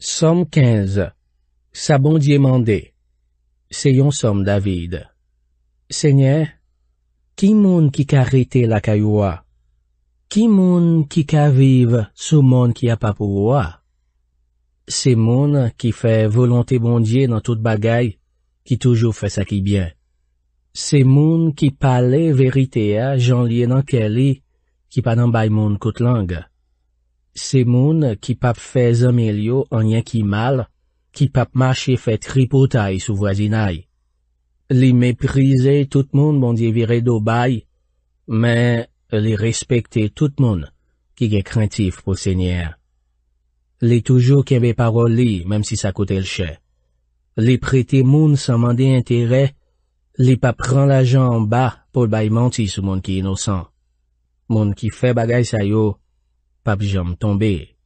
SOM KENZ, SA BONDI MANDE, SE YON SOM DAVID SENYE, KI MOUN KI KA RITE LA KA YWA? KI MOUN KI KA VIVE SOU MOUN KI YA PA PO YWA? SE MOUN KI FE VOLONTE BONDI NAN TOUTE BAGAI, KI TOUJOU FE SA KI BIEN. SE MOUN KI PA LE VERITE YA JAN LIE NAN KE LI, KI PA NAN BAI MOUN KOUTE LANGA. Se moun ki pap fe zomelyo an yen ki mal, ki pap mache fe tripotay sou wazinay. Li meprize tout moun bondye vire do bay, men li respekte tout moun ki gen krentif pou sènyer. Li toujou kebe paroli, mem si sa kote l che. Li prete moun san mande entere, li pap pran la jan an ba pou bay manti sou moun ki inosan. Moun ki fe bagay sa yo, pap tombé tombe.